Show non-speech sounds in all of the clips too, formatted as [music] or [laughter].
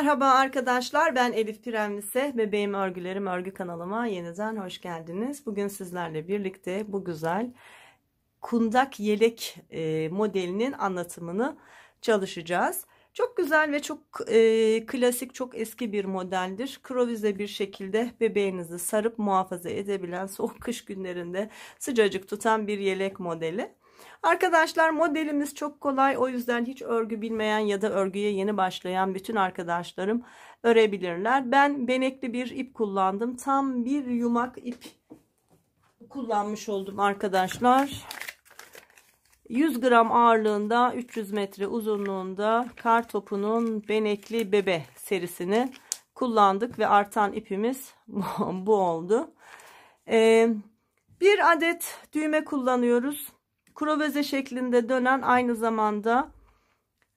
Merhaba arkadaşlar ben Elif Piremlise bebeğim örgülerim örgü kanalıma yeniden hoş geldiniz. Bugün sizlerle birlikte bu güzel kundak yelek e, modelinin anlatımını çalışacağız. Çok güzel ve çok e, klasik çok eski bir modeldir. Krovize bir şekilde bebeğinizi sarıp muhafaza edebilen [laughs] soğuk kış günlerinde sıcacık tutan bir yelek modeli. Arkadaşlar modelimiz çok kolay. O yüzden hiç örgü bilmeyen ya da örgüye yeni başlayan bütün arkadaşlarım örebilirler. Ben benekli bir ip kullandım. Tam bir yumak ip kullanmış oldum arkadaşlar. 100 gram ağırlığında 300 metre uzunluğunda kar topunun benekli bebe serisini kullandık ve artan ipimiz [laughs] bu oldu. Ee, bir adet düğme kullanıyoruz. Kroveze şeklinde dönen aynı zamanda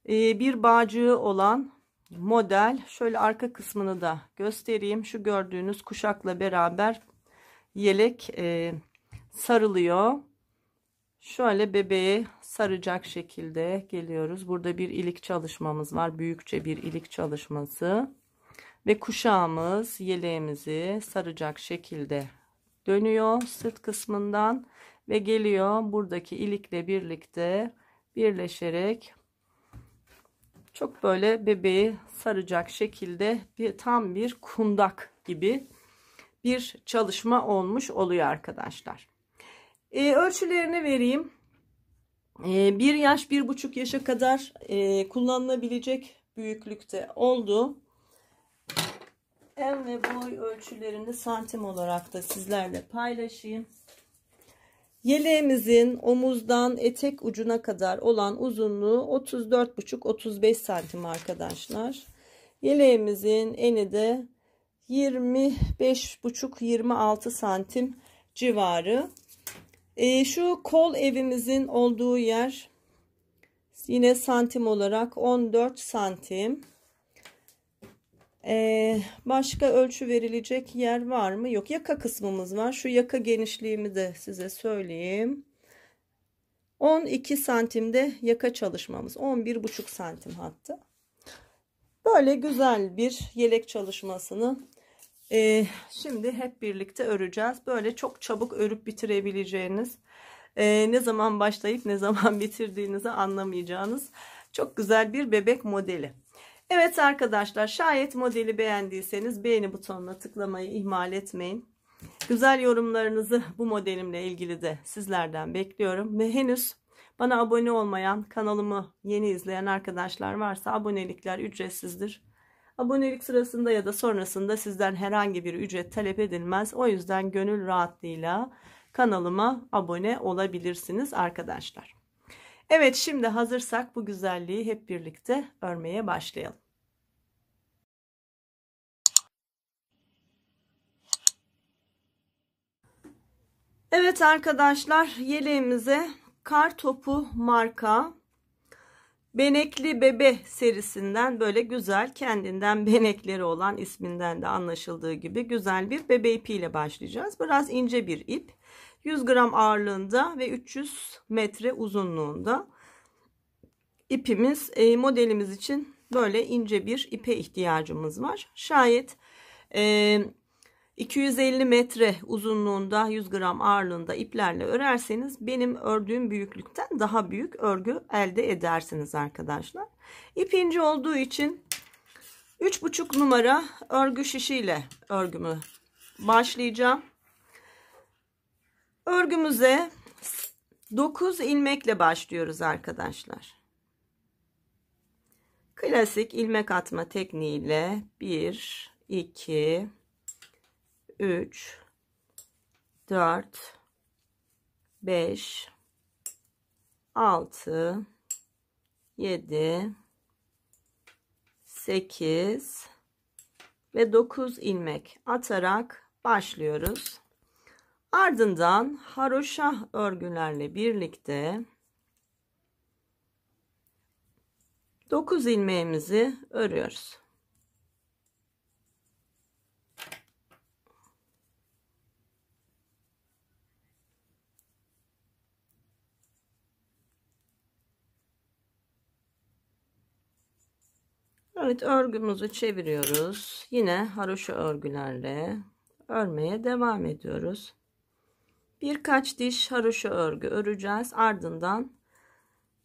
e, bir bağcığı olan model. Şöyle arka kısmını da göstereyim. Şu gördüğünüz kuşakla beraber yelek e, sarılıyor. Şöyle bebeği saracak şekilde geliyoruz. Burada bir ilik çalışmamız var. Büyükçe bir ilik çalışması. Ve kuşağımız yeleğimizi saracak şekilde dönüyor sırt kısmından ve geliyor buradaki ilikle birlikte birleşerek çok böyle bebeği saracak şekilde bir tam bir kundak gibi bir çalışma olmuş oluyor arkadaşlar. E, ölçülerini vereyim. E, bir yaş bir buçuk yaşa kadar e, kullanılabilecek büyüklükte oldu. En ve boy ölçülerini santim olarak da sizlerle paylaşayım. Yeleğimizin omuzdan etek ucuna kadar olan uzunluğu 34,5-35 santim arkadaşlar. Yeleğimizin eni de 25,5-26 santim civarı. E, şu kol evimizin olduğu yer yine santim olarak 14 santim. Ee, başka ölçü verilecek yer var mı? Yok. Yaka kısmımız var. Şu yaka genişliğimi de size söyleyeyim. 12 santimde yaka çalışmamız. 11,5 santim hatta. Böyle güzel bir yelek çalışmasını e, şimdi hep birlikte öreceğiz. Böyle çok çabuk örüp bitirebileceğiniz, e, ne zaman başlayıp ne zaman [laughs] bitirdiğinizi anlamayacağınız çok güzel bir bebek modeli. Evet arkadaşlar şayet modeli beğendiyseniz beğeni butonuna tıklamayı ihmal etmeyin. Güzel yorumlarınızı bu modelimle ilgili de sizlerden bekliyorum. Ve henüz bana abone olmayan kanalımı yeni izleyen arkadaşlar varsa abonelikler ücretsizdir. Abonelik sırasında ya da sonrasında sizden herhangi bir ücret talep edilmez. O yüzden gönül rahatlığıyla kanalıma abone olabilirsiniz arkadaşlar. Evet şimdi hazırsak bu güzelliği hep birlikte örmeye başlayalım. Evet arkadaşlar yeleğimize kar topu marka benekli bebe serisinden böyle güzel kendinden benekleri olan isminden de anlaşıldığı gibi güzel bir bebe ipiyle başlayacağız. Biraz ince bir ip 100 gram ağırlığında ve 300 metre uzunluğunda ipimiz e, modelimiz için böyle ince bir ipe ihtiyacımız var. Şayet e, 250 metre uzunluğunda 100 gram ağırlığında iplerle örerseniz benim ördüğüm büyüklükten daha büyük örgü elde edersiniz arkadaşlar. İp ince olduğu için 3,5 numara örgü şişiyle örgümü başlayacağım. Örgümüze 9 ilmekle başlıyoruz arkadaşlar. Klasik ilmek atma tekniğiyle 1 2 3 4 5 6 7 8 ve 9 ilmek atarak başlıyoruz. Ardından haroşa örgülerle birlikte 9 ilmeğimizi örüyoruz. Evet örgümüzü çeviriyoruz. Yine haroşa örgülerle örmeye devam ediyoruz. Birkaç diş haroşa örgü öreceğiz. Ardından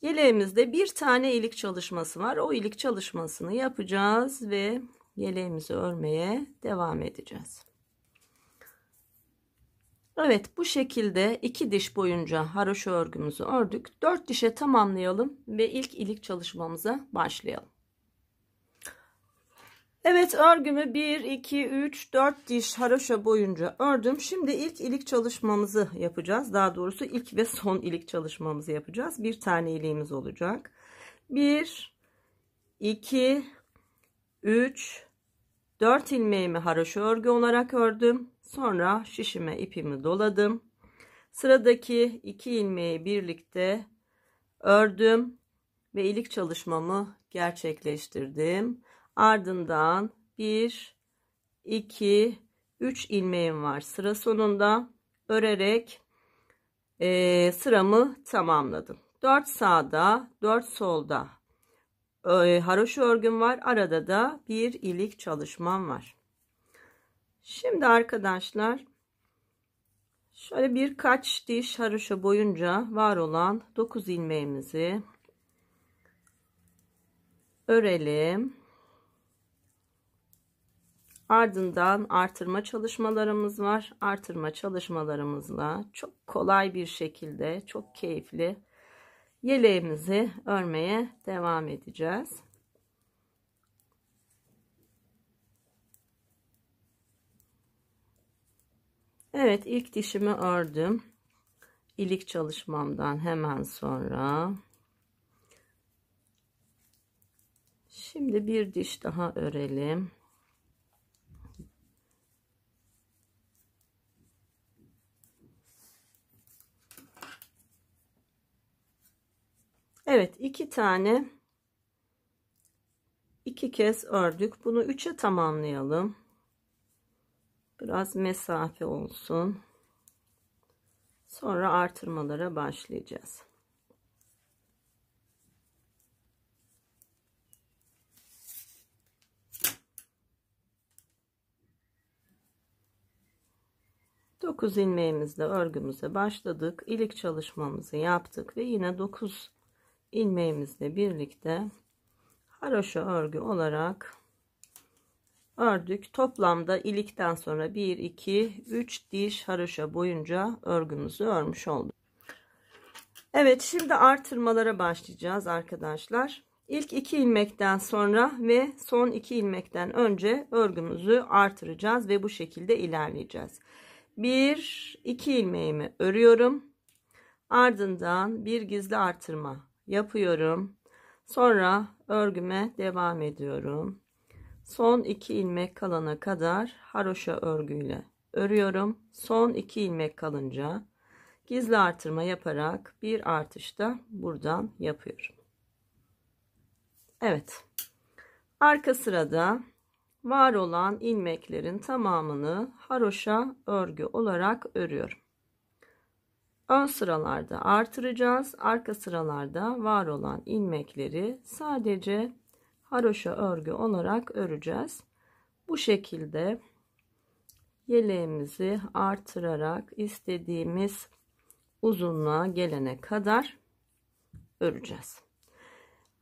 yeleğimizde bir tane ilik çalışması var. O ilik çalışmasını yapacağız ve yeleğimizi örmeye devam edeceğiz. Evet bu şekilde iki diş boyunca haroşa örgümüzü ördük. Dört dişe tamamlayalım ve ilk ilik çalışmamıza başlayalım. Evet örgümü 1 2 3 4 diş haroşa boyunca ördüm. Şimdi ilk ilik çalışmamızı yapacağız. Daha doğrusu ilk ve son ilik çalışmamızı yapacağız. Bir tane iliğimiz olacak. 1 2 3 4 ilmeğimi haroşa örgü olarak ördüm. Sonra şişime ipimi doladım. Sıradaki 2 ilmeği birlikte ördüm ve ilik çalışmamı gerçekleştirdim ardından 1 2 3 ilmeğim var sıra sonunda örerek e, sıramı tamamladım 4 sağda 4 solda e, haroşa örgüm var arada da bir ilik çalışmam var şimdi arkadaşlar şöyle birkaç diş haroşa boyunca var olan 9 ilmeğimizi örelim Ardından artırma çalışmalarımız var. Artırma çalışmalarımızla çok kolay bir şekilde, çok keyifli yeleğimizi örmeye devam edeceğiz. Evet ilk dişimi ördüm. İlik çalışmamdan hemen sonra. Şimdi bir diş daha örelim. Evet iki tane iki kez ördük bunu üçe tamamlayalım biraz mesafe olsun sonra artırmalara başlayacağız Dokuz ilmeğimizle örgümüze başladık ilik çalışmamızı yaptık ve yine dokuz ilmeğimizle birlikte haroşa örgü olarak ördük. Toplamda ilikten sonra 1 2 3 diş haroşa boyunca örgümüzü örmüş olduk. Evet şimdi artırmalara başlayacağız arkadaşlar. İlk iki ilmekten sonra ve son iki ilmekten önce örgümüzü artıracağız ve bu şekilde ilerleyeceğiz. 1 2 ilmeğimi örüyorum. Ardından bir gizli artırma yapıyorum. Sonra örgüme devam ediyorum. Son 2 ilmek kalana kadar haroşa örgüyle örüyorum. Son 2 ilmek kalınca gizli artırma yaparak bir artışta buradan yapıyorum. Evet. Arka sırada var olan ilmeklerin tamamını haroşa örgü olarak örüyorum. Ön sıralarda artıracağız. Arka sıralarda var olan ilmekleri sadece haroşa örgü olarak öreceğiz. Bu şekilde yeleğimizi artırarak istediğimiz uzunluğa gelene kadar öreceğiz.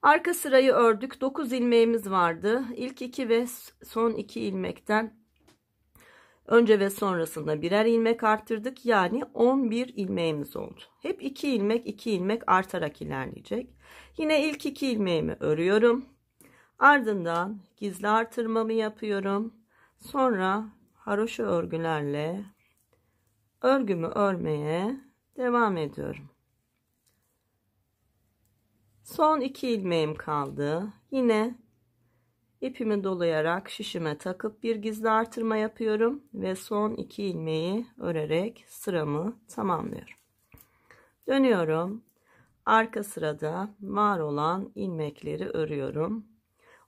Arka sırayı ördük. 9 ilmeğimiz vardı. İlk 2 ve son 2 ilmekten Önce ve sonrasında birer ilmek arttırdık. Yani 11 ilmeğimiz oldu. Hep 2 ilmek 2 ilmek artarak ilerleyecek. Yine ilk 2 ilmeğimi örüyorum. Ardından gizli artırmamı yapıyorum. Sonra haroşa örgülerle örgümü örmeye devam ediyorum. Son 2 ilmeğim kaldı. Yine ipimi dolayarak şişime takıp bir gizli artırma yapıyorum ve son iki ilmeği örerek sıramı tamamlıyorum dönüyorum arka sırada var olan ilmekleri örüyorum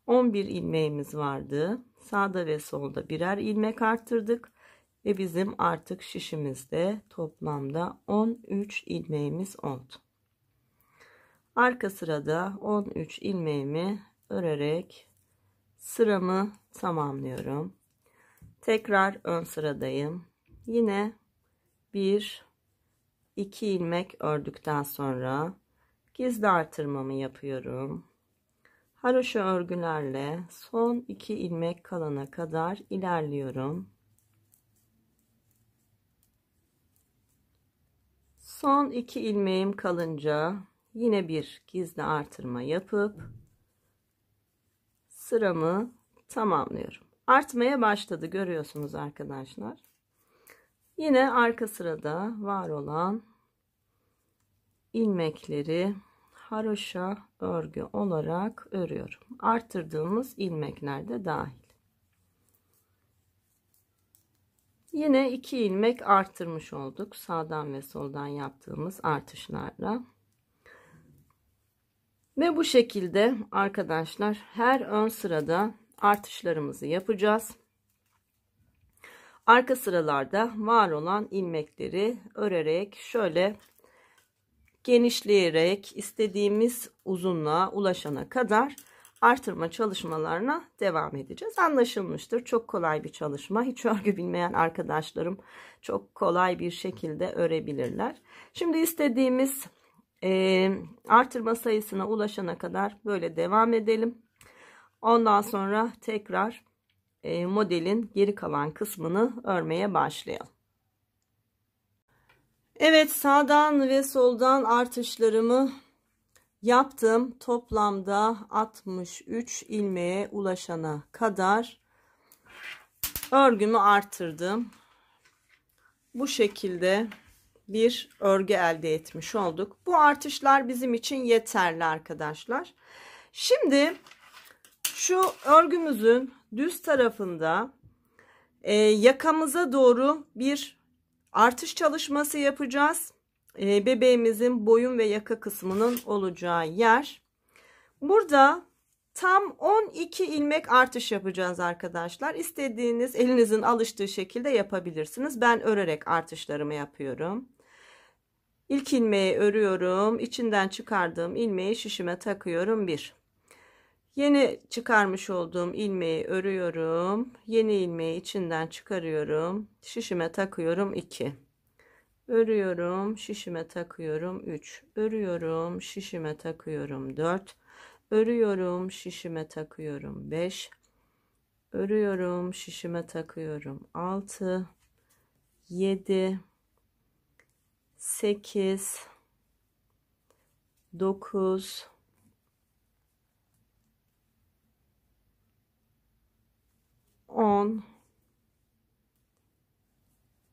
11 ilmeğimiz vardı sağda ve solda birer ilmek arttırdık ve bizim artık şişimizde toplamda 13 ilmeğimiz oldu arka sırada 13 ilmeğimi örerek sıramı tamamlıyorum. Tekrar ön sıradayım. Yine bir iki ilmek ördükten sonra gizli artırmamı yapıyorum. Haroşa örgülerle son iki ilmek kalana kadar ilerliyorum. Son iki ilmeğim kalınca yine bir gizli artırma yapıp sıramı tamamlıyorum. Artmaya başladı görüyorsunuz arkadaşlar. Yine arka sırada var olan ilmekleri haroşa örgü olarak örüyorum. Artırdığımız ilmekler de dahil. Yine iki ilmek arttırmış olduk. Sağdan ve soldan yaptığımız artışlarla. Ve bu şekilde arkadaşlar her ön sırada artışlarımızı yapacağız. Arka sıralarda var olan ilmekleri örerek şöyle genişleyerek istediğimiz uzunluğa ulaşana kadar artırma çalışmalarına devam edeceğiz. Anlaşılmıştır. Çok kolay bir çalışma. Hiç örgü bilmeyen arkadaşlarım çok kolay bir şekilde örebilirler. Şimdi istediğimiz e, artırma sayısına ulaşana kadar böyle devam edelim. Ondan sonra tekrar e, modelin geri kalan kısmını örmeye başlayalım. Evet sağdan ve soldan artışlarımı yaptım. Toplamda 63 ilmeğe ulaşana kadar örgümü artırdım. Bu şekilde bir örgü elde etmiş olduk. Bu artışlar bizim için yeterli arkadaşlar. Şimdi şu örgümüzün düz tarafında e, yakamıza doğru bir artış çalışması yapacağız. E, bebeğimizin boyun ve yaka kısmının olacağı yer. Burada tam 12 ilmek artış yapacağız arkadaşlar. İstediğiniz elinizin alıştığı şekilde yapabilirsiniz. Ben örerek artışlarımı yapıyorum. İlk ilmeği örüyorum. içinden çıkardığım ilmeği şişime takıyorum. Bir. Yeni çıkarmış olduğum ilmeği örüyorum. Yeni ilmeği içinden çıkarıyorum. Şişime takıyorum. 2. Örüyorum, şişime takıyorum. 3. Örüyorum, şişime takıyorum. 4. Örüyorum, şişime takıyorum. 5. Örüyorum, şişime takıyorum. 6. 7 8 9 10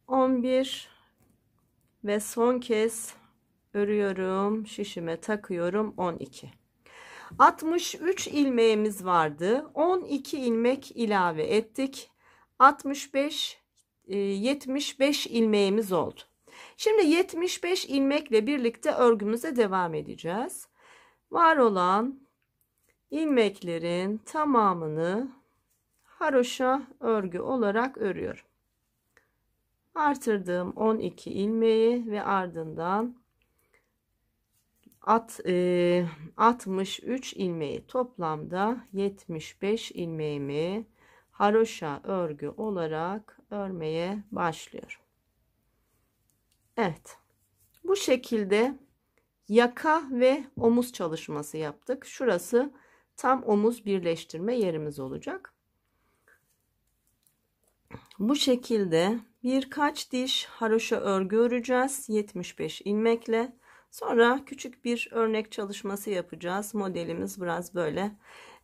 11 ve son kez örüyorum şişime takıyorum 12 63 ilmeğimiz vardı 12 ilmek ilave ettik 65 75 e, ilmeğimiz oldu Şimdi 75 ilmekle birlikte örgümüze devam edeceğiz. Var olan ilmeklerin tamamını haroşa örgü olarak örüyorum. Artırdığım 12 ilmeği ve ardından at, e, 63 ilmeği toplamda 75 ilmeğimi haroşa örgü olarak örmeye başlıyorum. Evet. Bu şekilde yaka ve omuz çalışması yaptık. Şurası tam omuz birleştirme yerimiz olacak. Bu şekilde birkaç diş haroşa örgü öreceğiz 75 ilmekle. Sonra küçük bir örnek çalışması yapacağız. Modelimiz biraz böyle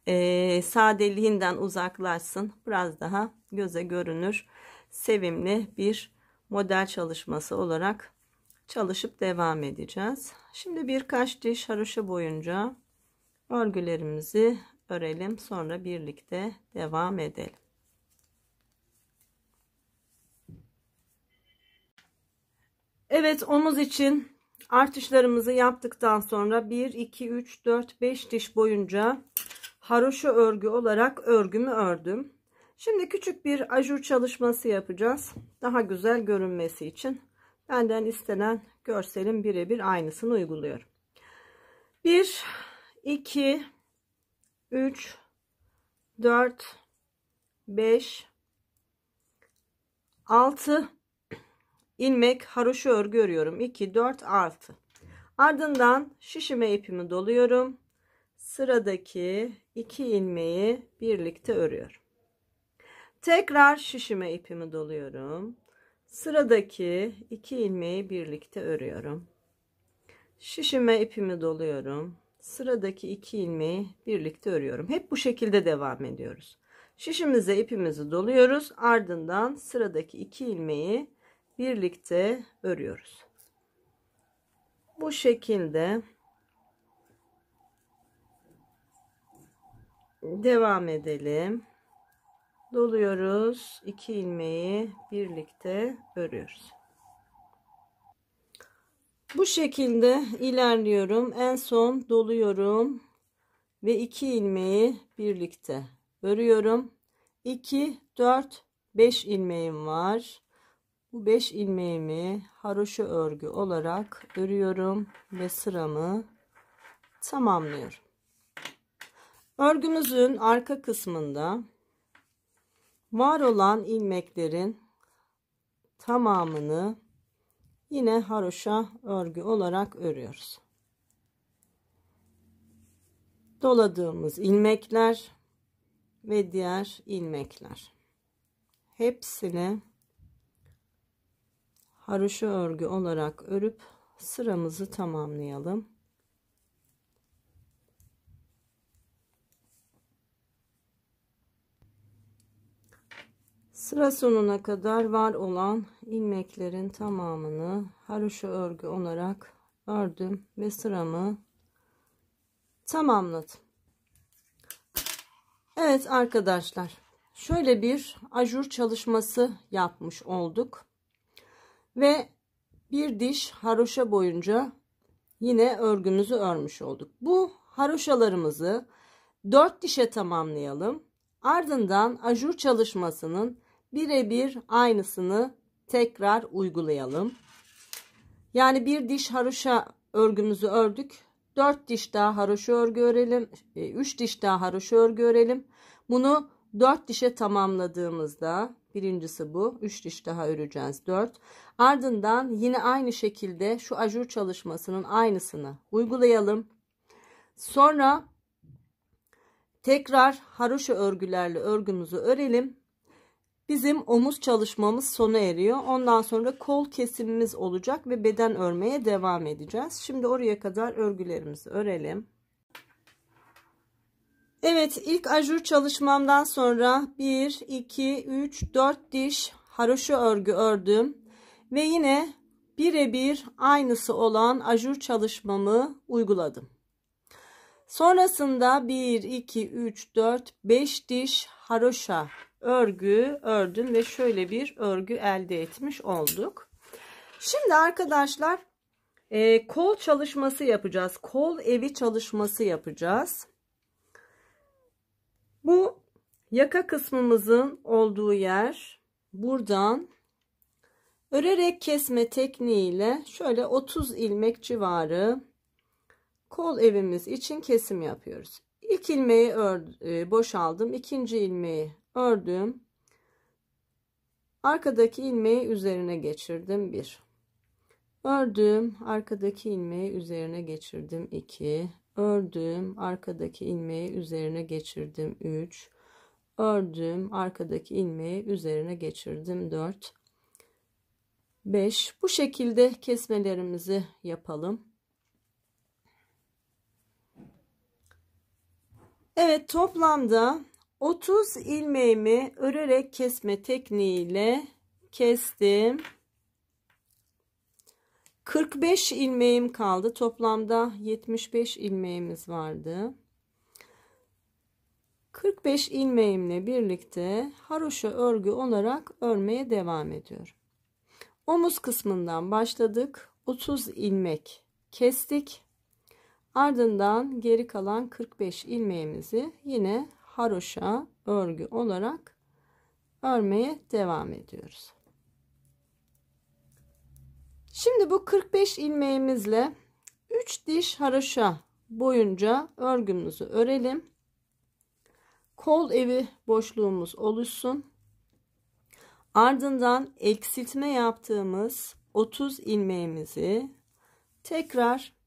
e, sadeliğinden uzaklaşsın. Biraz daha göze görünür, sevimli bir model çalışması olarak çalışıp devam edeceğiz. Şimdi birkaç diş haroşa boyunca örgülerimizi örelim. Sonra birlikte devam edelim. Evet omuz için artışlarımızı yaptıktan sonra 1 2 3 4 5 diş boyunca haroşa örgü olarak örgümü ördüm. Şimdi küçük bir ajur çalışması yapacağız. Daha güzel görünmesi için. Benden istenen görselin birebir aynısını uyguluyorum. 1, 2, 3, 4, 5, 6 ilmek haroşa örgü örüyorum. 2, 4, 6. Ardından şişime ipimi doluyorum. Sıradaki iki ilmeği birlikte örüyorum. Tekrar şişime ipimi doluyorum. Sıradaki iki ilmeği birlikte örüyorum. Şişime ipimi doluyorum. Sıradaki iki ilmeği birlikte örüyorum. Hep bu şekilde devam ediyoruz. Şişimize ipimizi doluyoruz. Ardından sıradaki iki ilmeği birlikte örüyoruz. Bu şekilde devam edelim doluyoruz. iki ilmeği birlikte örüyoruz. Bu şekilde ilerliyorum. En son doluyorum ve iki ilmeği birlikte örüyorum. 2 4 5 ilmeğim var. Bu 5 ilmeğimi haroşa örgü olarak örüyorum ve sıramı tamamlıyorum. Örgümüzün arka kısmında var olan ilmeklerin tamamını yine haroşa örgü olarak örüyoruz. Doladığımız ilmekler ve diğer ilmekler hepsini haroşa örgü olarak örüp sıramızı tamamlayalım. Sıra sonuna kadar var olan ilmeklerin tamamını haroşa örgü olarak ördüm ve sıramı tamamladım. Evet arkadaşlar şöyle bir ajur çalışması yapmış olduk. Ve bir diş haroşa boyunca yine örgümüzü örmüş olduk. Bu haroşalarımızı 4 dişe tamamlayalım. Ardından ajur çalışmasının birebir aynısını tekrar uygulayalım. Yani bir diş haroşa örgümüzü ördük. 4 diş daha haroşa örgü örelim. 3 e, diş daha haroşa örgü örelim. Bunu 4 dişe tamamladığımızda birincisi bu. 3 diş daha öreceğiz. 4. Ardından yine aynı şekilde şu ajur çalışmasının aynısını uygulayalım. Sonra tekrar haroşa örgülerle örgümüzü örelim. Bizim omuz çalışmamız sona eriyor. Ondan sonra kol kesimimiz olacak ve beden örmeye devam edeceğiz. Şimdi oraya kadar örgülerimizi örelim. Evet ilk ajur çalışmamdan sonra 1, 2, 3, 4 diş haroşa örgü ördüm. Ve yine birebir aynısı olan ajur çalışmamı uyguladım. Sonrasında 1, 2, 3, 4, 5 diş haroşa örgü ördüm ve şöyle bir örgü elde etmiş olduk. Şimdi arkadaşlar e, kol çalışması yapacağız. Kol evi çalışması yapacağız. Bu yaka kısmımızın olduğu yer buradan örerek kesme tekniğiyle şöyle 30 ilmek civarı kol evimiz için kesim yapıyoruz. İlk ilmeği ör, e, boşaldım. ikinci ilmeği ördüm arkadaki ilmeği üzerine geçirdim 1 ördüm arkadaki ilmeği üzerine geçirdim 2 ördüm arkadaki ilmeği üzerine geçirdim 3 ördüm arkadaki ilmeği üzerine geçirdim 4 5 bu şekilde kesmelerimizi yapalım Evet toplamda 30 ilmeğimi örerek kesme tekniğiyle kestim. 45 ilmeğim kaldı. Toplamda 75 ilmeğimiz vardı. 45 ilmeğimle birlikte haroşa örgü olarak örmeye devam ediyorum. Omuz kısmından başladık. 30 ilmek kestik. Ardından geri kalan 45 ilmeğimizi yine haroşa örgü olarak örmeye devam ediyoruz. Şimdi bu 45 ilmeğimizle 3 diş haroşa boyunca örgümüzü örelim. Kol evi boşluğumuz oluşsun. Ardından eksiltme yaptığımız 30 ilmeğimizi tekrar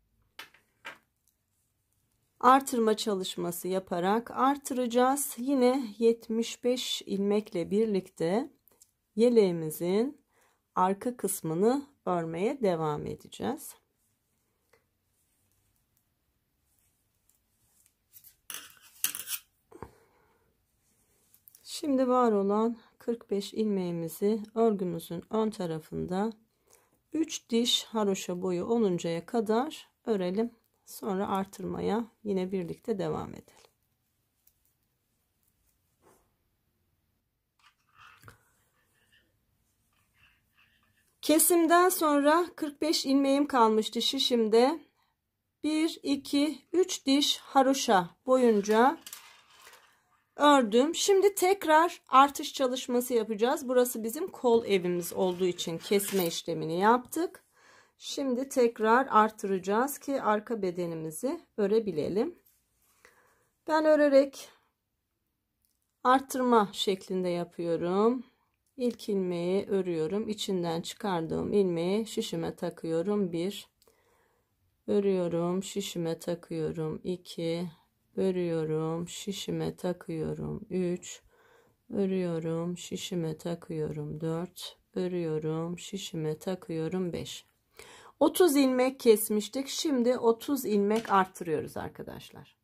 artırma çalışması yaparak artıracağız. Yine 75 ilmekle birlikte yeleğimizin arka kısmını örmeye devam edeceğiz. Şimdi var olan 45 ilmeğimizi örgümüzün ön tarafında 3 diş haroşa boyu oluncaya kadar örelim. Sonra artırmaya yine birlikte devam edelim. Kesimden sonra 45 ilmeğim kalmıştı şişimde. 1 2 3 diş haroşa boyunca ördüm. Şimdi tekrar artış çalışması yapacağız. Burası bizim kol evimiz olduğu için kesme işlemini yaptık. Şimdi tekrar artıracağız ki arka bedenimizi örebilelim. Ben örerek artırma şeklinde yapıyorum. İlk ilmeği örüyorum. İçinden çıkardığım ilmeği şişime takıyorum. 1 örüyorum, şişime takıyorum. 2 örüyorum, şişime takıyorum. 3 örüyorum, şişime takıyorum. 4 örüyorum, şişime takıyorum. 5 30 ilmek kesmiştik. Şimdi 30 ilmek arttırıyoruz arkadaşlar.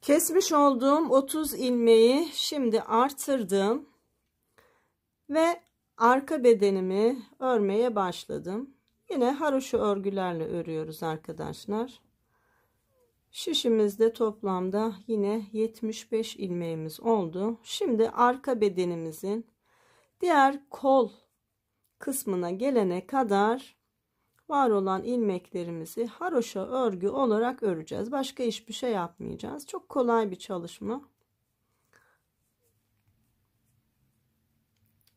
Kesmiş olduğum 30 ilmeği şimdi artırdım. Ve arka bedenimi örmeye başladım. Yine haroşa örgülerle örüyoruz arkadaşlar. Şişimizde toplamda yine 75 ilmeğimiz oldu. Şimdi arka bedenimizin diğer kol kısmına gelene kadar var olan ilmeklerimizi haroşa örgü olarak öreceğiz. Başka hiçbir şey yapmayacağız. Çok kolay bir çalışma.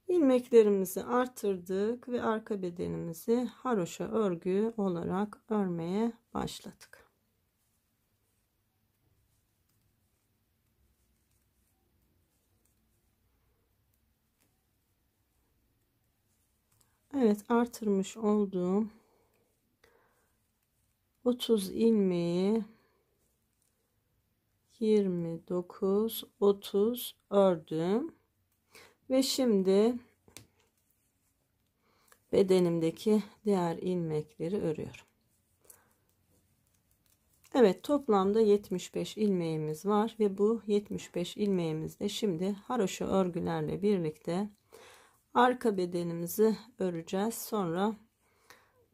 ilmeklerimizi artırdık ve arka bedenimizi haroşa örgü olarak örmeye başladık. Evet artırmış olduğum 30 ilmeği 29 30 ördüm ve şimdi bedenimdeki diğer ilmekleri örüyorum Evet toplamda 75 ilmeğimiz var ve bu 75 ilmeğimizde şimdi haroşa örgülerle birlikte arka bedenimizi öreceğiz sonra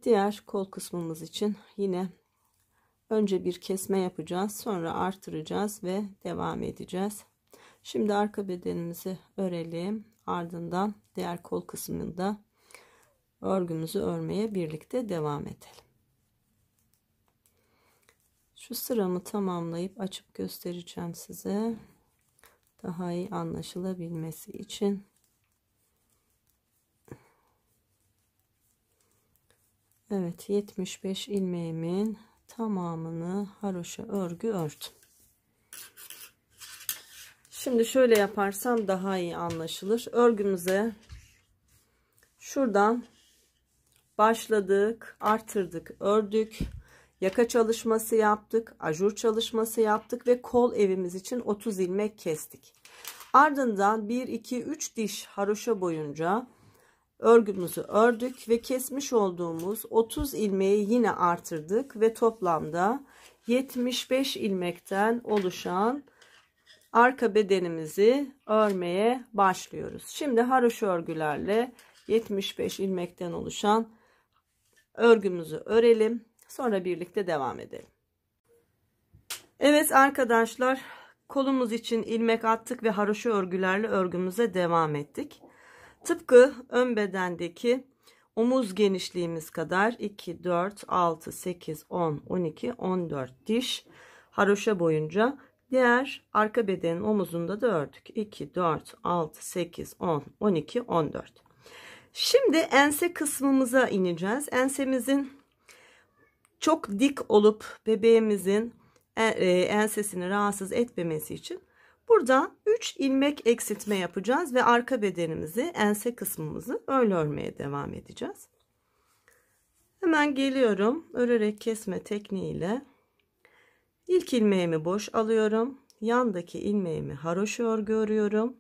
diğer kol kısmımız için yine önce bir kesme yapacağız sonra artıracağız ve devam edeceğiz şimdi arka bedenimizi örelim ardından diğer kol kısmında örgümüzü örmeye birlikte devam edelim şu sıramı tamamlayıp açıp göstereceğim size daha iyi anlaşılabilmesi için Evet 75 ilmeğimin tamamını haroşa örgü ördüm. Şimdi şöyle yaparsam daha iyi anlaşılır. Örgümüze şuradan başladık, artırdık, ördük. Yaka çalışması yaptık, ajur çalışması yaptık ve kol evimiz için 30 ilmek kestik. Ardından 1 2 3 diş haroşa boyunca örgümüzü ördük ve kesmiş olduğumuz 30 ilmeği yine artırdık ve toplamda 75 ilmekten oluşan arka bedenimizi örmeye başlıyoruz. Şimdi haroşa örgülerle 75 ilmekten oluşan örgümüzü örelim. Sonra birlikte devam edelim. Evet arkadaşlar kolumuz için ilmek attık ve haroşa örgülerle örgümüze devam ettik. Tıpkı ön bedendeki omuz genişliğimiz kadar 2, 4, 6, 8, 10, 12, 14 diş haroşa boyunca diğer arka bedenin omuzunda da ördük. 2, 4, 6, 8, 10, 12, 14. Şimdi ense kısmımıza ineceğiz. Ensemizin çok dik olup bebeğimizin e, e, ensesini rahatsız etmemesi için Burada 3 ilmek eksiltme yapacağız ve arka bedenimizi ense kısmımızı öyle örmeye devam edeceğiz. Hemen geliyorum örerek kesme tekniğiyle ilk ilmeğimi boş alıyorum. Yandaki ilmeğimi haroşa örgü örüyorum.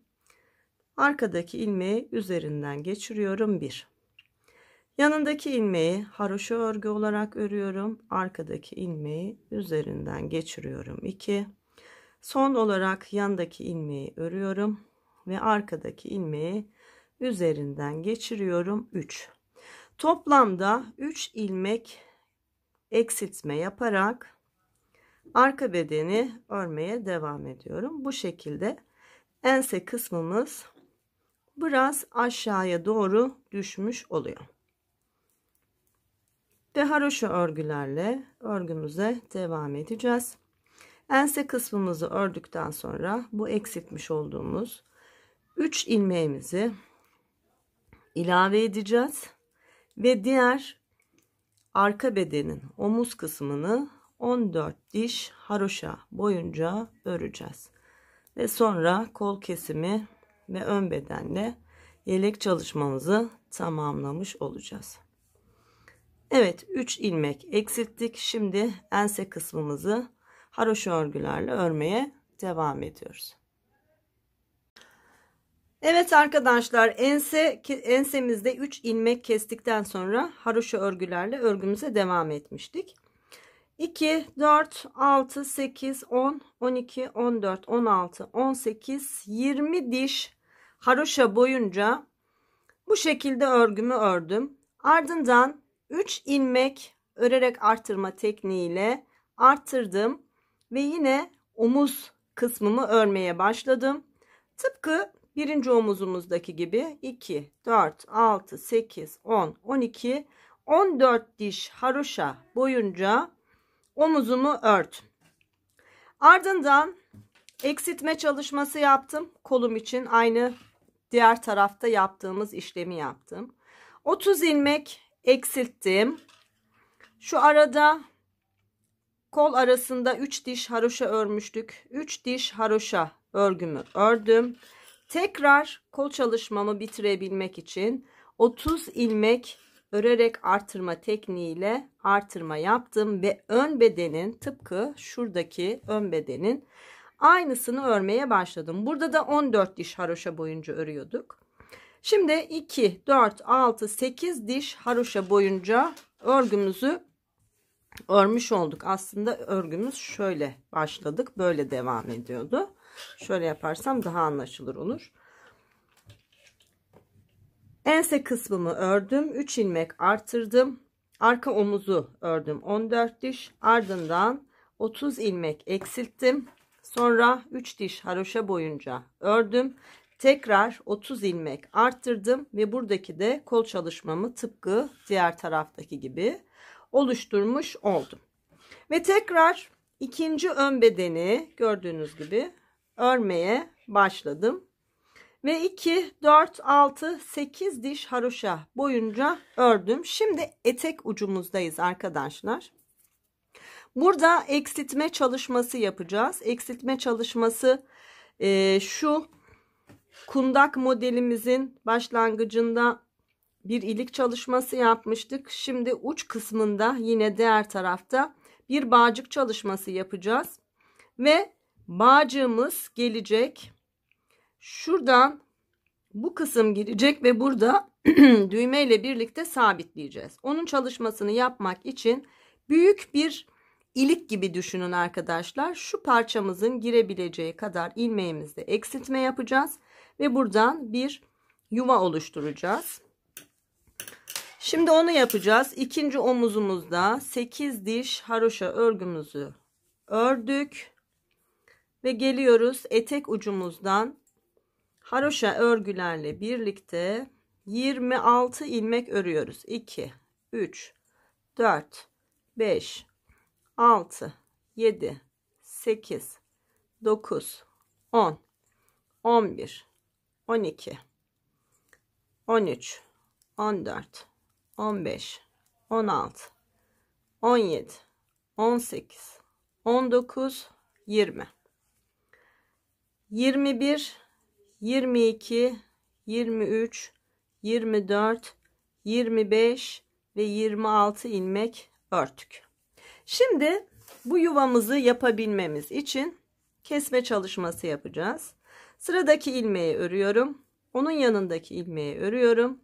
Arkadaki ilmeği üzerinden geçiriyorum 1. Yanındaki ilmeği haroşa örgü olarak örüyorum. Arkadaki ilmeği üzerinden geçiriyorum 2. Son olarak yandaki ilmeği örüyorum ve arkadaki ilmeği üzerinden geçiriyorum 3. Toplamda 3 ilmek eksiltme yaparak arka bedeni örmeye devam ediyorum. Bu şekilde ense kısmımız biraz aşağıya doğru düşmüş oluyor. Ve haroşa örgülerle örgümüze devam edeceğiz. Ense kısmımızı ördükten sonra bu eksiltmiş olduğumuz 3 ilmeğimizi ilave edeceğiz. Ve diğer arka bedenin omuz kısmını 14 diş haroşa boyunca öreceğiz. Ve sonra kol kesimi ve ön bedenle yelek çalışmamızı tamamlamış olacağız. Evet 3 ilmek eksilttik. Şimdi ense kısmımızı haroşa örgülerle örmeye devam ediyoruz. Evet arkadaşlar ense ensemizde 3 ilmek kestikten sonra haroşa örgülerle örgümüze devam etmiştik. 2 4 6 8 10 12 14 16 18 20 diş haroşa boyunca bu şekilde örgümü ördüm. Ardından 3 ilmek örerek artırma tekniğiyle arttırdım ve yine omuz kısmımı örmeye başladım. Tıpkı birinci omuzumuzdaki gibi 2, 4, 6, 8, 10, 12, 14 diş haroşa boyunca omuzumu ört. Ardından eksiltme çalışması yaptım. Kolum için aynı diğer tarafta yaptığımız işlemi yaptım. 30 ilmek eksilttim. Şu arada Kol arasında 3 diş haroşa örmüştük. 3 diş haroşa örgümü ördüm. Tekrar kol çalışmamı bitirebilmek için 30 ilmek örerek artırma tekniğiyle artırma yaptım ve ön bedenin tıpkı şuradaki ön bedenin aynısını örmeye başladım. Burada da 14 diş haroşa boyunca örüyorduk. Şimdi 2, 4, 6, 8 diş haroşa boyunca örgümüzü örmüş olduk. Aslında örgümüz şöyle başladık. Böyle devam ediyordu. Şöyle yaparsam daha anlaşılır olur. Ense kısmımı ördüm. 3 ilmek artırdım. Arka omuzu ördüm. 14 diş. Ardından 30 ilmek eksilttim. Sonra 3 diş haroşa boyunca ördüm. Tekrar 30 ilmek arttırdım ve buradaki de kol çalışmamı tıpkı diğer taraftaki gibi oluşturmuş oldum. Ve tekrar ikinci ön bedeni gördüğünüz gibi örmeye başladım. Ve 2, 4, 6, 8 diş haroşa boyunca ördüm. Şimdi etek ucumuzdayız arkadaşlar. Burada eksiltme çalışması yapacağız. Eksiltme çalışması e, şu kundak modelimizin başlangıcında bir ilik çalışması yapmıştık. Şimdi uç kısmında yine diğer tarafta bir bağcık çalışması yapacağız. Ve bağcığımız gelecek. Şuradan bu kısım girecek ve burada [clears throat] düğme ile birlikte sabitleyeceğiz. Onun çalışmasını yapmak için büyük bir ilik gibi düşünün arkadaşlar. Şu parçamızın girebileceği kadar ilmeğimizde eksiltme yapacağız ve buradan bir yuva oluşturacağız. Şimdi onu yapacağız. İkinci omuzumuzda 8 diş haroşa örgümüzü ördük. Ve geliyoruz etek ucumuzdan haroşa örgülerle birlikte 26 ilmek örüyoruz. 2, 3, 4, 5, 6, 7, 8, 9, 10, 11, 12, 13, 14, 15, 16, 17, 18, 19, 20. 21, 22, 23, 24, 25 ve 26 ilmek örtük. Şimdi bu yuvamızı yapabilmemiz için kesme çalışması yapacağız. Sıradaki ilmeği örüyorum. Onun yanındaki ilmeği örüyorum.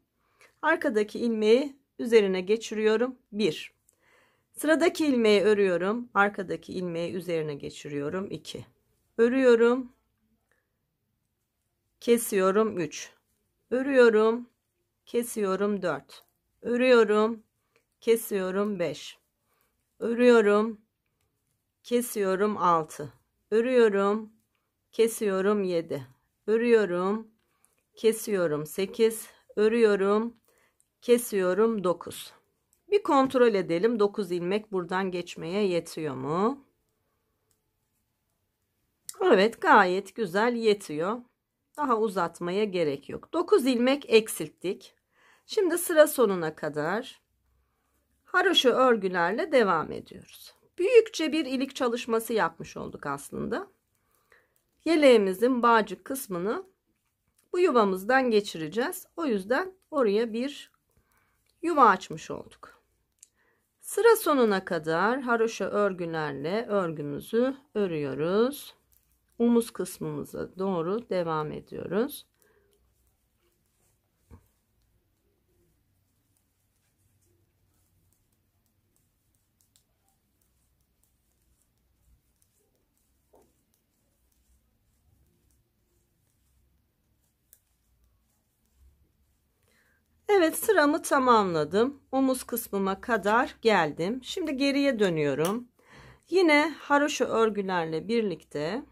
Arkadaki ilmeği üzerine geçiriyorum 1 sıradaki ilmeği örüyorum arkadaki ilmeği üzerine geçiriyorum 2 örüyorum kesiyorum 3 örüyorum kesiyorum 4 örüyorum kesiyorum 5 örüyorum kesiyorum 6 örüyorum kesiyorum 7 örüyorum kesiyorum 8 örüyorum kesiyorum 9 bir kontrol edelim 9 ilmek buradan geçmeye yetiyor mu Evet gayet güzel yetiyor daha uzatmaya gerek yok 9 ilmek eksilttik şimdi sıra sonuna kadar haroşa örgülerle devam ediyoruz büyükçe bir ilik çalışması yapmış olduk aslında yeleğimizin bağcık kısmını bu yuvamızdan geçireceğiz o yüzden oraya bir yuva açmış olduk. Sıra sonuna kadar haroşa örgülerle örgümüzü örüyoruz. Omuz kısmımıza doğru devam ediyoruz. Evet sıramı tamamladım. Omuz kısmıma kadar geldim. Şimdi geriye dönüyorum. Yine haroşa örgülerle birlikte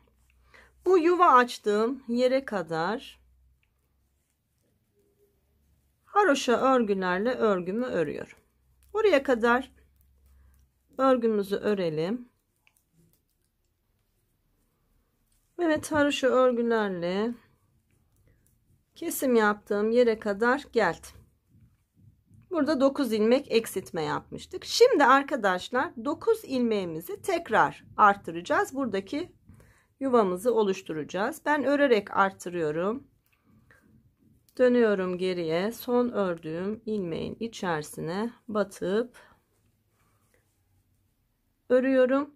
bu yuva açtığım yere kadar haroşa örgülerle örgümü örüyorum. Oraya kadar örgümüzü örelim. Evet haroşa örgülerle kesim yaptığım yere kadar geldim. Burada 9 ilmek eksiltme yapmıştık. Şimdi arkadaşlar 9 ilmeğimizi tekrar arttıracağız. Buradaki yuvamızı oluşturacağız. Ben örerek arttırıyorum. Dönüyorum geriye. Son ördüğüm ilmeğin içerisine batıp örüyorum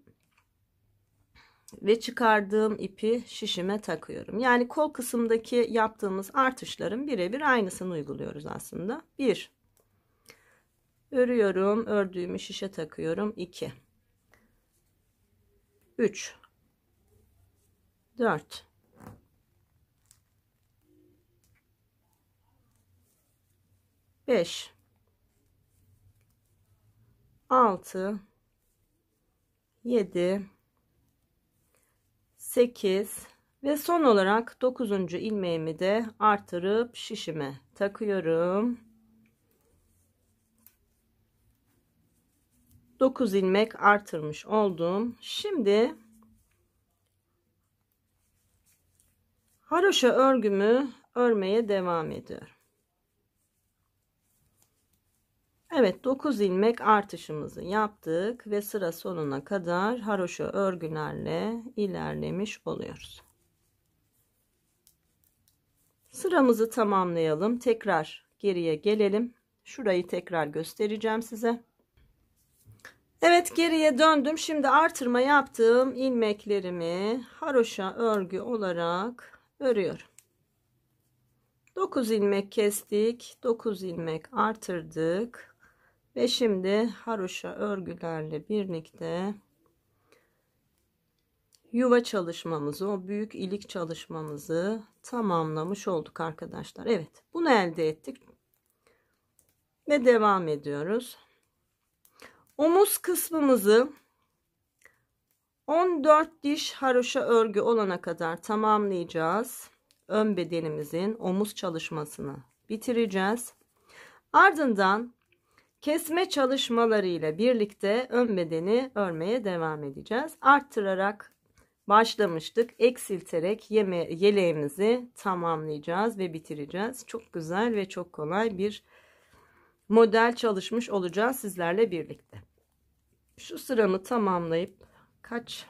ve çıkardığım ipi şişime takıyorum. Yani kol kısımdaki yaptığımız artışların birebir aynısını uyguluyoruz aslında. 1 örüyorum ördüğümü şişe takıyorum 2 3 4 5 6 7 8 ve son olarak 9. ilmeğimi de artırıp şişime takıyorum. 9 ilmek artırmış oldum. Şimdi haroşa örgümü örmeye devam ediyorum. Evet 9 ilmek artışımızı yaptık ve sıra sonuna kadar haroşa örgülerle ilerlemiş oluyoruz. Sıramızı tamamlayalım. Tekrar geriye gelelim. Şurayı tekrar göstereceğim size. Evet geriye döndüm. Şimdi artırma yaptığım ilmeklerimi haroşa örgü olarak örüyorum. 9 ilmek kestik. 9 ilmek artırdık. Ve şimdi haroşa örgülerle birlikte yuva çalışmamızı, o büyük ilik çalışmamızı tamamlamış olduk arkadaşlar. Evet, bunu elde ettik. Ve devam ediyoruz. Omuz kısmımızı 14 diş haroşa örgü olana kadar tamamlayacağız. Ön bedenimizin omuz çalışmasını bitireceğiz. Ardından kesme çalışmaları ile birlikte ön bedeni örmeye devam edeceğiz. Arttırarak başlamıştık. Eksilterek yeme yeleğimizi tamamlayacağız ve bitireceğiz. Çok güzel ve çok kolay bir model çalışmış olacağız sizlerle birlikte. Şu sıramı tamamlayıp kaç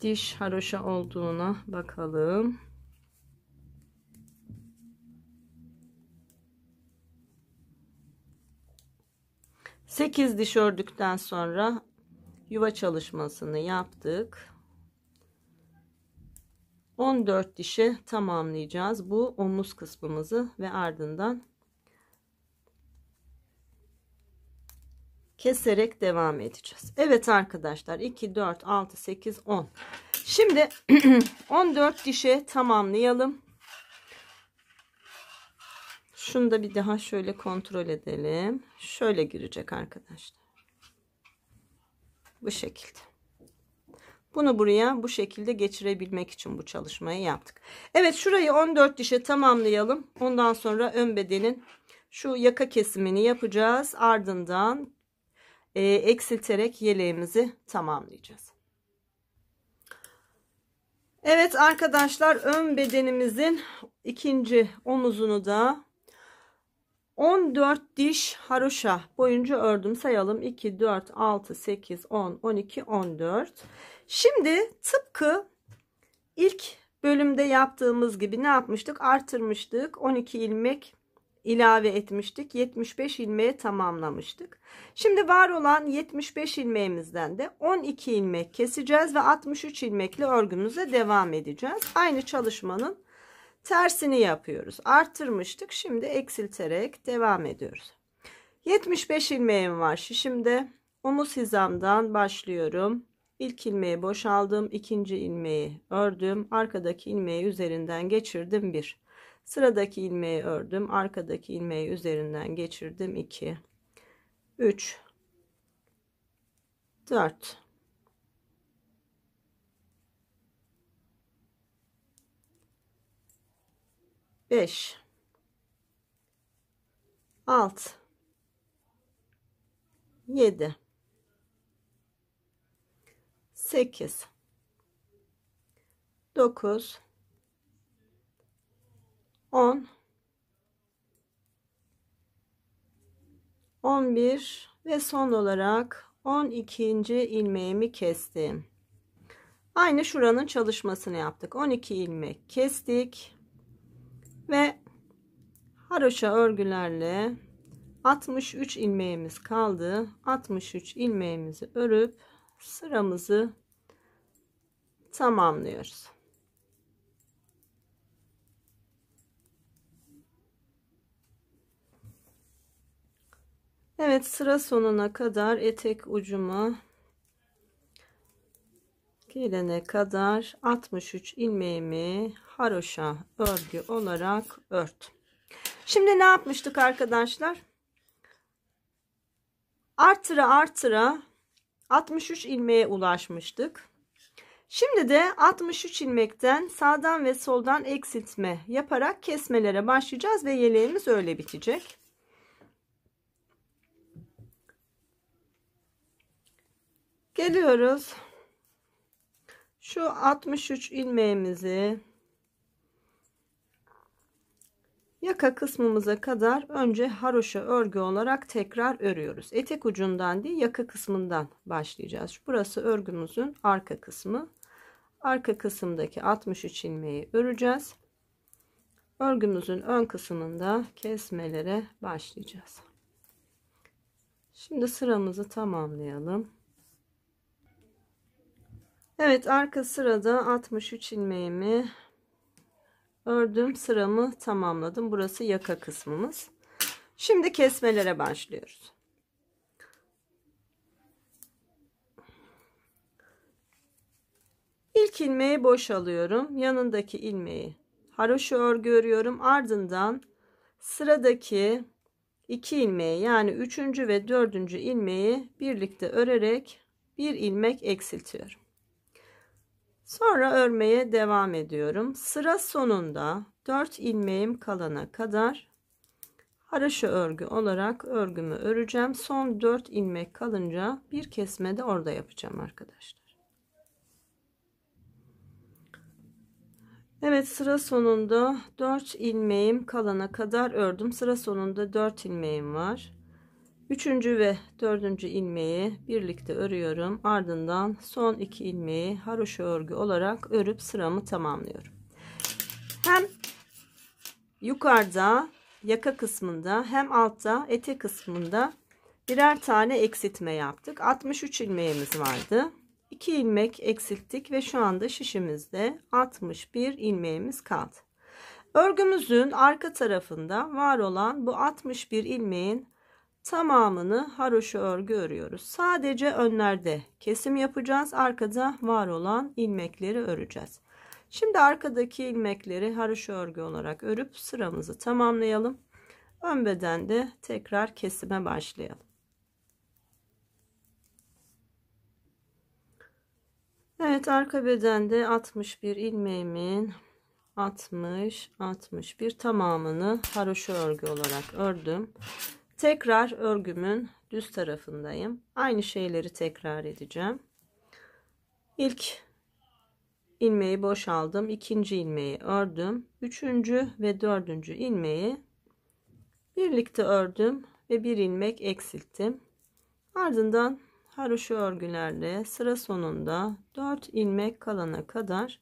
diş haroşa olduğuna bakalım. Sekiz diş ördükten sonra yuva çalışmasını yaptık. 14 dişi tamamlayacağız bu omuz kısmımızı ve ardından keserek devam edeceğiz. Evet arkadaşlar 2 4 6 8 10. Şimdi 14 [clears throat] dişe tamamlayalım. Şunu da bir daha şöyle kontrol edelim. Şöyle girecek arkadaşlar. Bu şekilde. Bunu buraya bu şekilde geçirebilmek için bu çalışmayı yaptık. Evet şurayı 14 dişe tamamlayalım. Ondan sonra ön bedenin şu yaka kesimini yapacağız. Ardından e, eksilterek yeleğimizi tamamlayacağız. Evet arkadaşlar ön bedenimizin ikinci omuzunu da 14 diş haroşa boyunca ördüm sayalım 2 4 6 8 10 12 14 şimdi tıpkı ilk bölümde yaptığımız gibi ne yapmıştık artırmıştık 12 ilmek ilave etmiştik. 75 ilmeği tamamlamıştık. Şimdi var olan 75 ilmeğimizden de 12 ilmek keseceğiz ve 63 ilmekli örgümüze devam edeceğiz. Aynı çalışmanın tersini yapıyoruz. Arttırmıştık. Şimdi eksilterek devam ediyoruz. 75 ilmeğim var. Şimdi omuz hizamdan başlıyorum. İlk ilmeği boşaldım. ikinci ilmeği ördüm. Arkadaki ilmeği üzerinden geçirdim. bir Sıradaki ilmeği ördüm. Arkadaki ilmeği üzerinden geçirdim. 2 3 4 5 6 7 8 9 10 11 ve son olarak 12. ilmeğimi kestim. Aynı şuranın çalışmasını yaptık. 12 ilmek kestik ve haroşa örgülerle 63 ilmeğimiz kaldı. 63 ilmeğimizi örüp sıramızı tamamlıyoruz. Evet sıra sonuna kadar etek ucuma gelene kadar 63 ilmeğimi haroşa örgü olarak ört. Şimdi ne yapmıştık arkadaşlar? Artıra artıra 63 ilmeğe ulaşmıştık. Şimdi de 63 ilmekten sağdan ve soldan eksiltme yaparak kesmelere başlayacağız ve yeleğimiz öyle bitecek. Geliyoruz. Şu 63 ilmeğimizi yaka kısmımıza kadar önce haroşa örgü olarak tekrar örüyoruz. Etek ucundan değil yaka kısmından başlayacağız. Burası örgümüzün arka kısmı. Arka kısımdaki 63 ilmeği öreceğiz. Örgümüzün ön kısmında kesmelere başlayacağız. Şimdi sıramızı tamamlayalım. Evet arka sırada 63 ilmeğimi ördüm sıramı tamamladım burası yaka kısmımız şimdi kesmelere başlıyoruz ilk ilmeği boş alıyorum yanındaki ilmeği haroşa örgü örüyorum ardından sıradaki iki ilmeği yani üçüncü ve dördüncü ilmeği birlikte örerek bir ilmek eksiltiyorum Sonra örmeye devam ediyorum. Sıra sonunda 4 ilmeğim kalana kadar haraşo örgü olarak örgümü öreceğim. Son 4 ilmek kalınca bir kesme de orada yapacağım arkadaşlar. Evet sıra sonunda 4 ilmeğim kalana kadar ördüm. Sıra sonunda 4 ilmeğim var. Üçüncü ve dördüncü ilmeği birlikte örüyorum. Ardından son iki ilmeği haroşa örgü olarak örüp sıramı tamamlıyorum. Hem yukarıda yaka kısmında hem altta ete kısmında birer tane eksiltme yaptık. 63 ilmeğimiz vardı. 2 ilmek eksilttik ve şu anda şişimizde 61 ilmeğimiz kaldı. Örgümüzün arka tarafında var olan bu 61 ilmeğin tamamını haroşa örgü örüyoruz. Sadece önlerde kesim yapacağız. Arkada var olan ilmekleri öreceğiz. Şimdi arkadaki ilmekleri haroşa örgü olarak örüp sıramızı tamamlayalım. Ön bedende tekrar kesime başlayalım. Evet arka bedende 61 ilmeğimin 60 61 tamamını haroşa örgü olarak ördüm tekrar örgümün düz tarafındayım aynı şeyleri tekrar edeceğim İlk ilmeği boşaldım ikinci ilmeği ördüm üçüncü ve dördüncü ilmeği birlikte ördüm ve bir ilmek eksilttim ardından haroşa örgülerle sıra sonunda 4 ilmek kalana kadar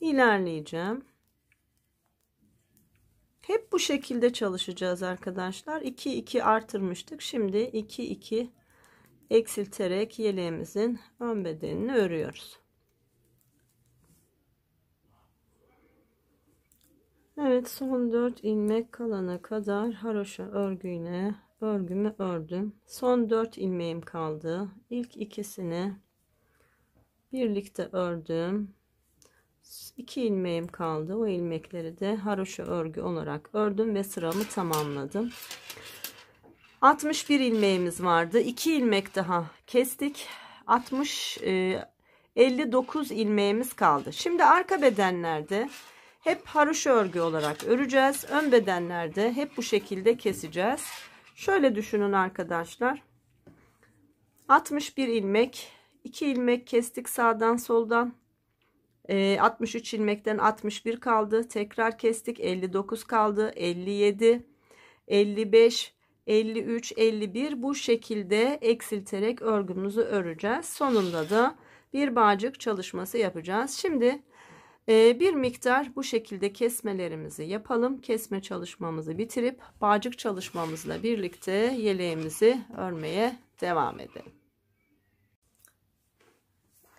ilerleyeceğim hep bu şekilde çalışacağız arkadaşlar. 2 2 artırmıştık. Şimdi 2 2 eksilterek yeleğimizin ön bedenini örüyoruz. Evet son 4 ilmek kalana kadar haroşa örgüyle örgümü ördüm. Son 4 ilmeğim kaldı. İlk ikisini birlikte ördüm. 2 ilmeğim kaldı. O ilmekleri de haroşa örgü olarak ördüm ve sıramı tamamladım. 61 ilmeğimiz vardı. 2 ilmek daha kestik. 60 e, 59 ilmeğimiz kaldı. Şimdi arka bedenlerde hep haroşa örgü olarak öreceğiz. Ön bedenlerde hep bu şekilde keseceğiz. Şöyle düşünün arkadaşlar. 61 ilmek, 2 ilmek kestik sağdan soldan. 63 ee, ilmekten 61 kaldı tekrar kestik 59 kaldı 57 55 53 51 bu şekilde eksilterek örgümüzü öreceğiz sonunda da bir bağcık çalışması yapacağız şimdi e, bir miktar bu şekilde kesmelerimizi yapalım kesme çalışmamızı bitirip bağcık çalışmamızla birlikte yeleğimizi örmeye devam edelim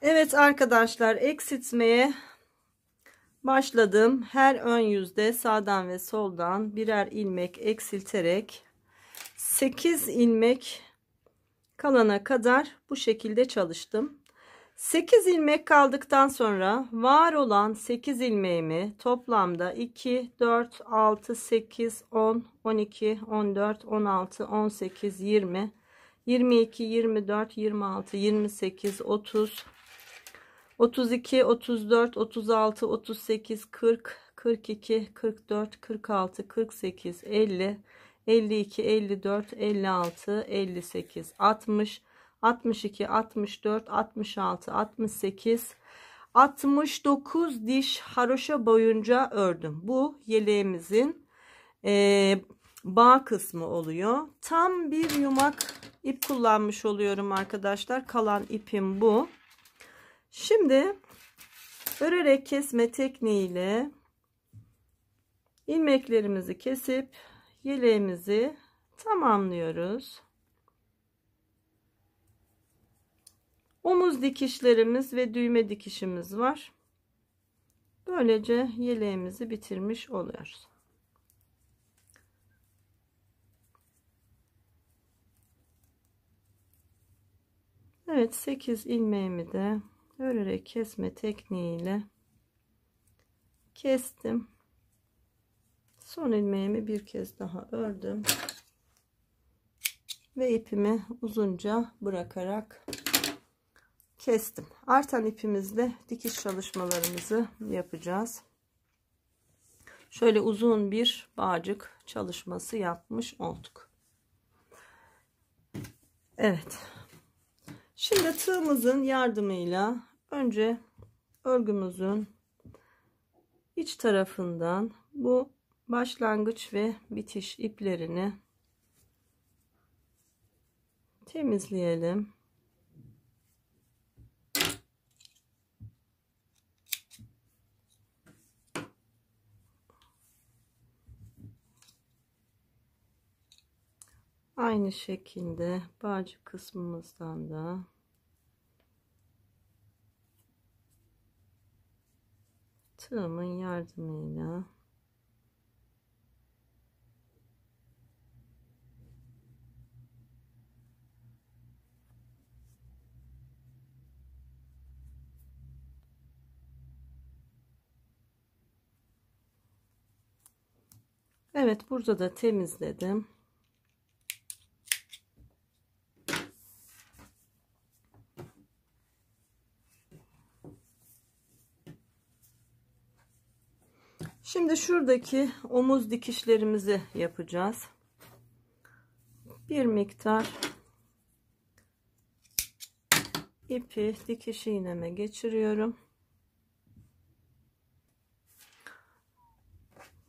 Evet arkadaşlar eksiltmeye başladım. Her ön yüzde sağdan ve soldan birer ilmek eksilterek 8 ilmek kalana kadar bu şekilde çalıştım. 8 ilmek kaldıktan sonra var olan 8 ilmeğimi toplamda 2, 4, 6, 8, 10, 12, 14, 16, 18, 20, 22, 24, 26, 28, 30, 32, 34, 36, 38, 40, 42, 44, 46, 48, 50, 52, 54, 56, 58, 60, 62, 64, 66, 68, 69 diş haroşa boyunca ördüm. Bu yeleğimizin e, bağ kısmı oluyor. Tam bir yumak ip kullanmış oluyorum arkadaşlar. Kalan ipim bu. Şimdi örerek kesme tekniğiyle ilmeklerimizi kesip yeleğimizi tamamlıyoruz. Omuz dikişlerimiz ve düğme dikişimiz var. Böylece yeleğimizi bitirmiş oluyoruz. Evet 8 ilmeğimi de örerek kesme tekniğiyle kestim son ilmeğimi bir kez daha ördüm ve ipimi uzunca bırakarak kestim artan ipimizle dikiş çalışmalarımızı yapacağız şöyle uzun bir bağcık çalışması yapmış olduk Evet Şimdi tığımızın yardımıyla önce örgümüzün iç tarafından bu başlangıç ve bitiş iplerini temizleyelim. Aynı şekilde bağcık kısmımızdan da tığımın yardımıyla Evet burada da temizledim. Şimdi şuradaki omuz dikişlerimizi yapacağız. Bir miktar ipi dikiş iğneme geçiriyorum.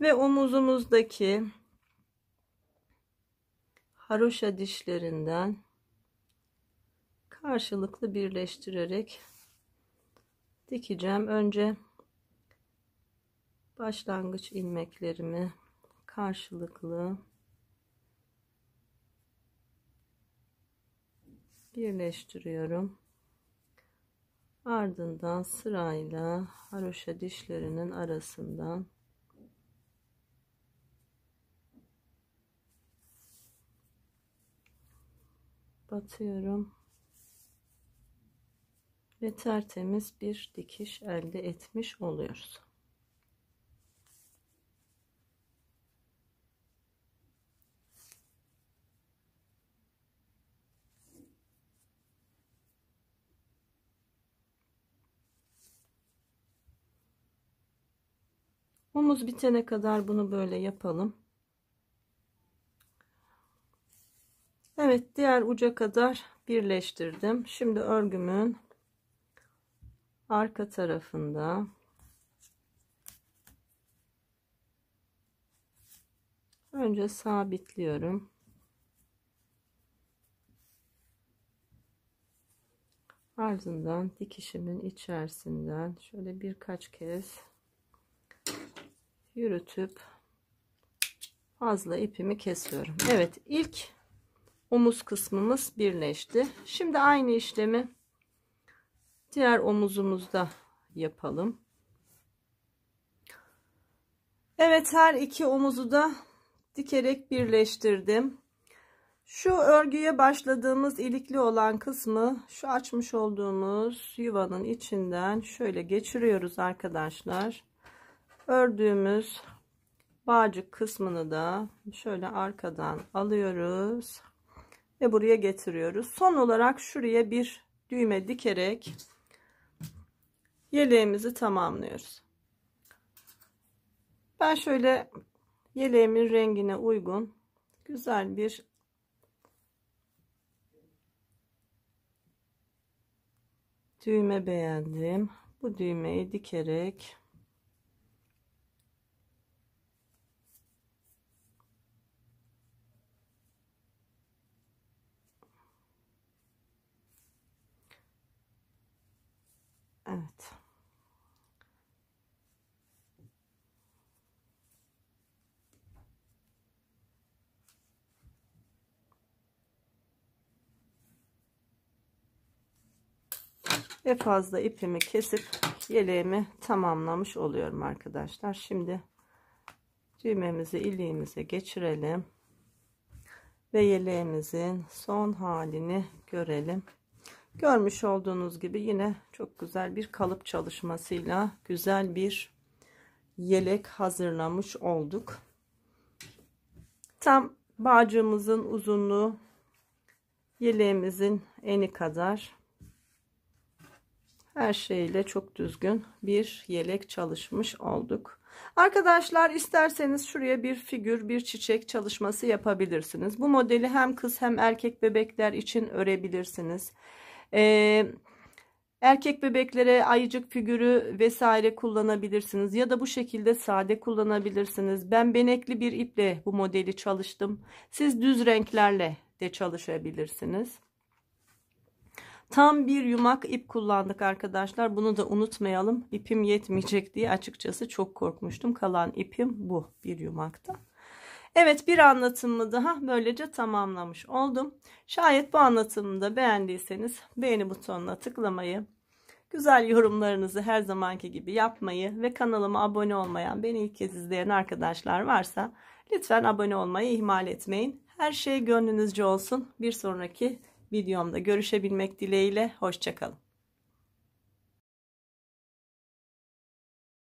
Ve omuzumuzdaki haroşa dişlerinden karşılıklı birleştirerek dikeceğim. Önce başlangıç ilmeklerimi karşılıklı birleştiriyorum. Ardından sırayla haroşa dişlerinin arasından batıyorum ve tertemiz bir dikiş elde etmiş oluyoruz. Omuz bitene kadar bunu böyle yapalım. Evet diğer uca kadar birleştirdim. Şimdi örgümün arka tarafında önce sabitliyorum. Ardından dikişimin içerisinden şöyle birkaç kez yürütüp fazla ipimi kesiyorum. Evet ilk omuz kısmımız birleşti. Şimdi aynı işlemi diğer omuzumuzda yapalım. Evet her iki omuzu da dikerek birleştirdim. Şu örgüye başladığımız ilikli olan kısmı şu açmış olduğumuz yuvanın içinden şöyle geçiriyoruz arkadaşlar ördüğümüz bağcık kısmını da şöyle arkadan alıyoruz ve buraya getiriyoruz son olarak şuraya bir düğme dikerek yeleğimizi tamamlıyoruz ben şöyle yeleğimin rengine uygun güzel bir düğme beğendim bu düğmeyi dikerek ve fazla ipimi kesip yeleğimi tamamlamış oluyorum arkadaşlar şimdi düğmemizi iliğimize geçirelim ve yeleğimizin son halini görelim görmüş olduğunuz gibi yine çok güzel bir kalıp çalışmasıyla güzel bir yelek hazırlamış olduk tam bağcığımızın uzunluğu yeleğimizin eni kadar her şeyle çok düzgün bir yelek çalışmış olduk. Arkadaşlar isterseniz şuraya bir figür bir çiçek çalışması yapabilirsiniz. Bu modeli hem kız hem erkek bebekler için örebilirsiniz. Ee, erkek bebeklere ayıcık figürü vesaire kullanabilirsiniz ya da bu şekilde sade kullanabilirsiniz. Ben benekli bir iple bu modeli çalıştım. Siz düz renklerle de çalışabilirsiniz. Tam bir yumak ip kullandık arkadaşlar. Bunu da unutmayalım. İpim yetmeyecek diye açıkçası çok korkmuştum. Kalan ipim bu bir yumakta. Evet bir anlatımı daha böylece tamamlamış oldum. Şayet bu anlatımı da beğendiyseniz beğeni butonuna tıklamayı, güzel yorumlarınızı her zamanki gibi yapmayı ve kanalıma abone olmayan, beni ilk kez izleyen arkadaşlar varsa lütfen abone olmayı ihmal etmeyin. Her şey gönlünüzce olsun. Bir sonraki videomda görüşebilmek dileğiyle. Hoşçakalın.